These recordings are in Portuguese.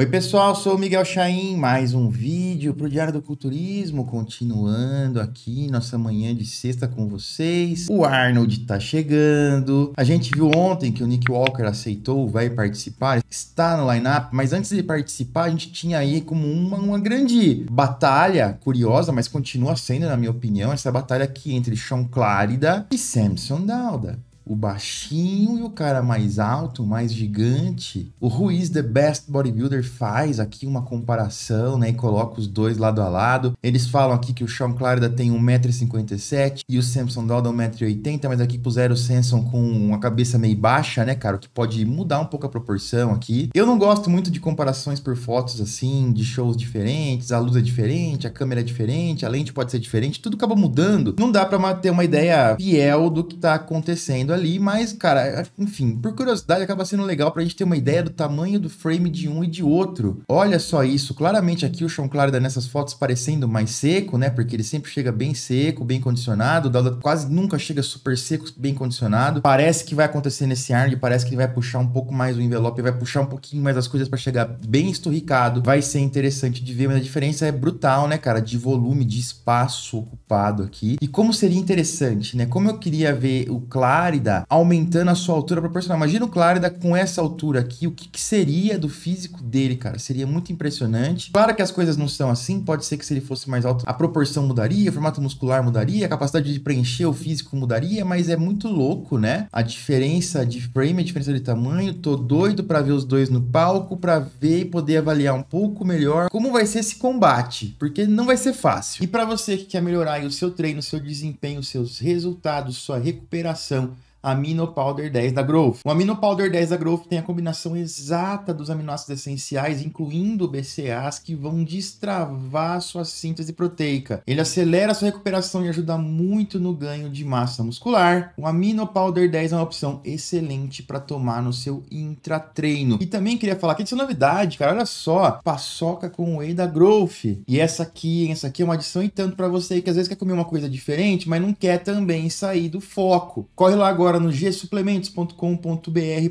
Oi, pessoal, sou o Miguel Chaim, mais um vídeo para o Diário do Culturismo, continuando aqui nossa manhã de sexta com vocês. O Arnold está chegando. A gente viu ontem que o Nick Walker aceitou, vai participar, está no lineup, mas antes de participar, a gente tinha aí como uma, uma grande batalha curiosa, mas continua sendo, na minha opinião, essa batalha aqui entre Sean Clarida e Samson Dauda o baixinho e o cara mais alto, mais gigante. O Ruiz The Best Bodybuilder faz aqui uma comparação, né, e coloca os dois lado a lado. Eles falam aqui que o Sean Clarida tem 1,57m e o Samson Dodd 1,80m, mas aqui puseram o Samson com uma cabeça meio baixa, né, cara, o que pode mudar um pouco a proporção aqui. Eu não gosto muito de comparações por fotos assim, de shows diferentes, a luz é diferente, a câmera é diferente, a lente pode ser diferente, tudo acaba mudando. Não dá para ter uma ideia fiel do que tá acontecendo ali ali, mas, cara, é, enfim, por curiosidade, acaba sendo legal pra gente ter uma ideia do tamanho do frame de um e de outro. Olha só isso, claramente aqui o Sean Clary nessas fotos parecendo mais seco, né? Porque ele sempre chega bem seco, bem condicionado, o quase nunca chega super seco, bem condicionado. Parece que vai acontecer nesse ARG, parece que ele vai puxar um pouco mais o envelope, vai puxar um pouquinho mais as coisas para chegar bem esturricado. Vai ser interessante de ver, mas a diferença é brutal, né, cara? De volume, de espaço ocupado aqui. E como seria interessante, né? Como eu queria ver o Clary da aumentando a sua altura proporcional. Imagina o Clárida com essa altura aqui, o que, que seria do físico dele, cara? Seria muito impressionante. Claro que as coisas não são assim, pode ser que se ele fosse mais alto, a proporção mudaria, o formato muscular mudaria, a capacidade de preencher o físico mudaria, mas é muito louco, né? A diferença de frame, a diferença de tamanho, tô doido para ver os dois no palco, para ver e poder avaliar um pouco melhor como vai ser esse combate, porque não vai ser fácil. E para você que quer melhorar o seu treino, seu desempenho, seus resultados, sua recuperação, Amino Powder 10 da Growth. O Amino Powder 10 da Growth tem a combinação exata dos aminoácidos essenciais, incluindo BCAAs, que vão destravar sua síntese proteica. Ele acelera sua recuperação e ajuda muito no ganho de massa muscular. O Amino Powder 10 é uma opção excelente para tomar no seu intratreino. E também queria falar aqui essa novidade, cara. Olha só, paçoca com whey da Growth. E essa aqui, essa aqui é uma adição e tanto para você que às vezes quer comer uma coisa diferente, mas não quer também sair do foco. Corre lá agora agora no gsuplementos.com.br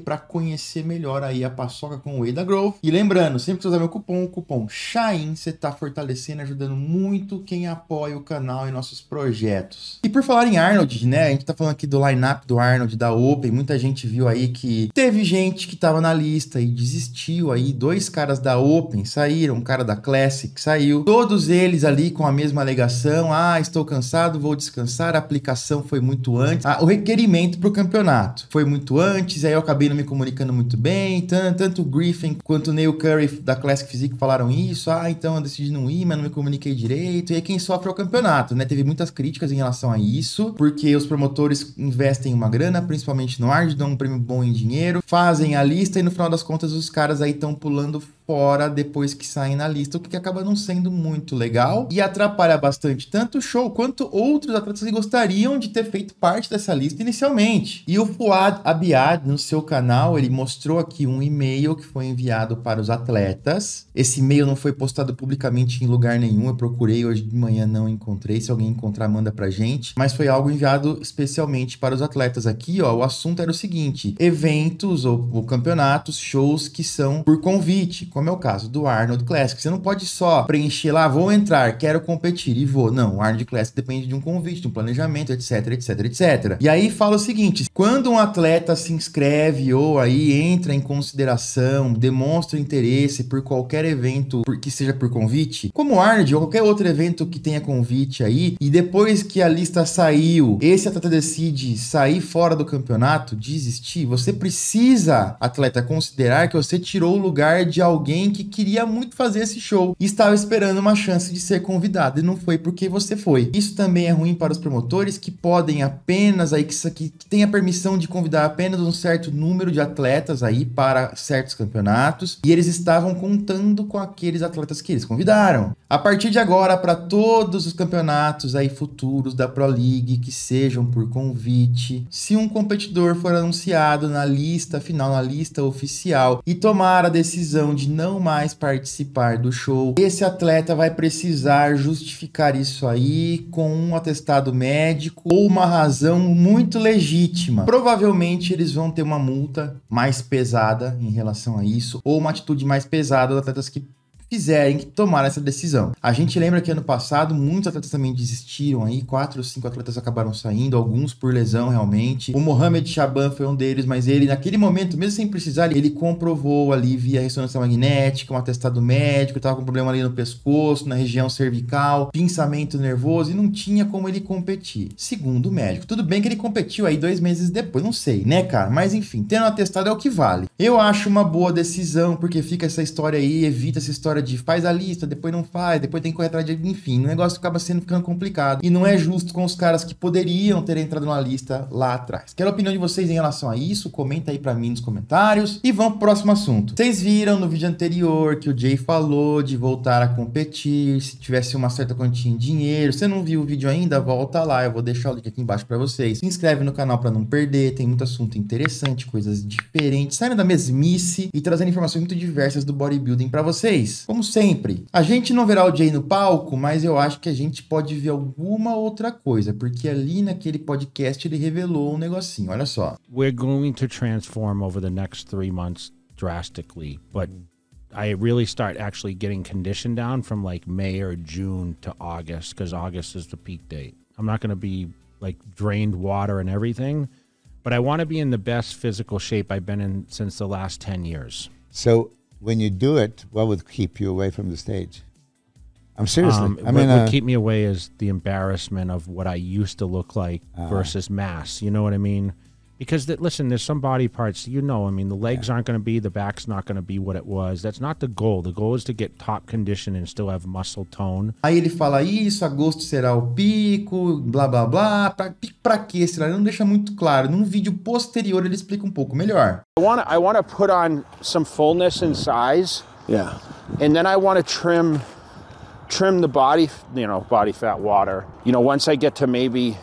para conhecer melhor aí a paçoca com o da Grove E lembrando, sempre que você usar meu cupom, cupom SHAIN, você está fortalecendo, ajudando muito quem apoia o canal e nossos projetos. E por falar em Arnold, né? A gente está falando aqui do line-up do Arnold, da Open. Muita gente viu aí que teve gente que estava na lista e desistiu aí. Dois caras da Open saíram, um cara da Classic saiu. Todos eles ali com a mesma alegação: ah, estou cansado, vou descansar, a aplicação foi muito antes. Ah, o requerimento pro campeonato. Foi muito antes, aí eu acabei não me comunicando muito bem. Tanto, tanto o Griffin quanto o Neil Curry da Classic Physique falaram isso. Ah, então eu decidi não ir, mas não me comuniquei direito. E aí quem sofre é o campeonato, né? Teve muitas críticas em relação a isso, porque os promotores investem uma grana, principalmente no ar, dão um prêmio bom em dinheiro, fazem a lista e no final das contas os caras aí estão pulando fora depois que saem na lista, o que acaba não sendo muito legal e atrapalha bastante tanto o show quanto outros atletas que gostariam de ter feito parte dessa lista inicialmente. E o Fuad Abiad, no seu canal, ele mostrou aqui um e-mail que foi enviado para os atletas. Esse e-mail não foi postado publicamente em lugar nenhum, eu procurei hoje de manhã, não encontrei. Se alguém encontrar, manda pra gente. Mas foi algo enviado especialmente para os atletas aqui, ó. O assunto era o seguinte: eventos ou, ou campeonatos, shows que são por convite como é o caso do Arnold Classic. Você não pode só preencher lá, vou entrar, quero competir e vou. Não, o Arnold Classic depende de um convite, de um planejamento, etc, etc, etc. E aí fala o seguinte: quando um atleta se inscreve ou aí entra em consideração, demonstra interesse por qualquer evento que seja por convite, como o Arnold ou qualquer outro evento que tenha convite aí, e depois que a lista saiu, esse atleta decide sair fora do campeonato, desistir, você precisa, atleta, considerar que você tirou o lugar de alguém alguém que queria muito fazer esse show e estava esperando uma chance de ser convidado e não foi porque você foi. Isso também é ruim para os promotores que podem apenas aí que, que tem a permissão de convidar apenas um certo número de atletas aí para certos campeonatos e eles estavam contando com aqueles atletas que eles convidaram. A partir de agora, para todos os campeonatos aí futuros da Pro League que sejam por convite, se um competidor for anunciado na lista final, na lista oficial e tomar a decisão de não mais participar do show. Esse atleta vai precisar justificar isso aí com um atestado médico ou uma razão muito legítima. Provavelmente eles vão ter uma multa mais pesada em relação a isso, ou uma atitude mais pesada dos atletas que fizerem, que tomaram essa decisão. A gente lembra que ano passado muitos atletas também desistiram aí, quatro ou cinco atletas acabaram saindo, alguns por lesão realmente. O Mohamed Chaban foi um deles, mas ele naquele momento, mesmo sem precisar, ele comprovou ali via ressonância magnética, um atestado médico, estava com problema ali no pescoço, na região cervical, pinçamento nervoso e não tinha como ele competir, segundo o médico. Tudo bem que ele competiu aí dois meses depois, não sei, né, cara? Mas enfim, tendo atestado é o que vale. Eu acho uma boa decisão, porque fica essa história aí, evita essa história de faz a lista, depois não faz, depois tem que correr atrás de. Enfim, o negócio acaba sendo ficando complicado. E não é justo com os caras que poderiam ter entrado na lista lá atrás. Quero a opinião de vocês em relação a isso. Comenta aí para mim nos comentários. E vamos pro próximo assunto. Vocês viram no vídeo anterior que o Jay falou de voltar a competir, se tivesse uma certa quantia em dinheiro. Se não viu o vídeo ainda, volta lá. Eu vou deixar o link aqui embaixo para vocês. Se inscreve no canal para não perder. Tem muito assunto interessante, coisas diferentes, saindo da mesmice e trazendo informações muito diversas do bodybuilding para vocês como sempre. A gente não verá o Jay no palco, mas eu acho que a gente pode ver alguma outra coisa, porque ali naquele podcast ele revelou um negocinho, olha só. We're going to transform over the next three months drastically, but I really start actually getting conditioned down from like May or June to August, because August is the peak date. I'm not going to be like drained water and everything, but I want to be in the best physical shape I've been in since the last 10 years. So when you do it, what would keep you away from the stage? I'm seriously. Um, I mean, what, uh, would keep me away is the embarrassment of what I used to look like uh, versus mass. You know what I mean? because that, listen, there's some body parts you know. I mean, the legs yeah. aren't going to be, the back's not going to be what it was. That's not the goal. The goal is to get top condition and still have muscle tone. Aí ele fala isso, agosto será o pico, blá blá blá. Pra, pra quê? Será? Ele não deixa muito claro. Num vídeo posterior ele explica um pouco melhor. I want I want to put on some fullness and size. Yeah. And then I want to trim trim the body, you know, body fat water. You know, once I get to maybe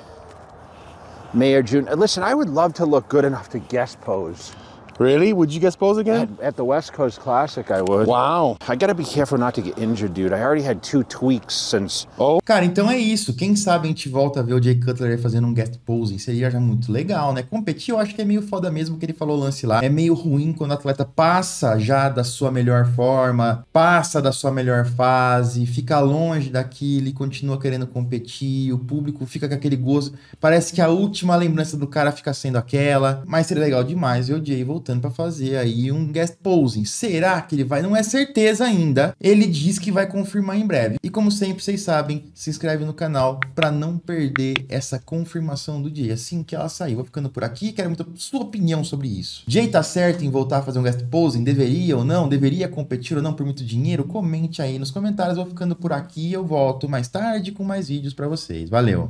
May or June. Listen, I would love to look good enough to guest pose Really? Would you guess bowls again? At, at, the West Coast Classic, I would. Wow. I gotta be careful not to get injured, dude. I already had two tweaks since. Oh. Cara, então é isso. Quem sabe a gente volta a ver o Jay Cutler fazendo um guest posing. Seria já muito legal, né? Competir, eu acho que é meio foda mesmo que ele falou o lance lá. É meio ruim quando o atleta passa já da sua melhor forma, passa da sua melhor fase, fica longe daquilo e continua querendo competir. O público fica com aquele gozo. Parece que a última lembrança do cara fica sendo aquela. Mas seria legal demais ver o Jay voltar para fazer aí um guest posing. Será que ele vai? Não é certeza ainda. Ele diz que vai confirmar em breve. E como sempre, vocês sabem, se inscreve no canal para não perder essa confirmação do dia assim que ela sair. Vou ficando por aqui, quero muito sua opinião sobre isso. Jay tá certo em voltar a fazer um guest posing? Deveria ou não? Deveria competir ou não por muito dinheiro? Comente aí nos comentários. Vou ficando por aqui, eu volto mais tarde com mais vídeos para vocês. Valeu.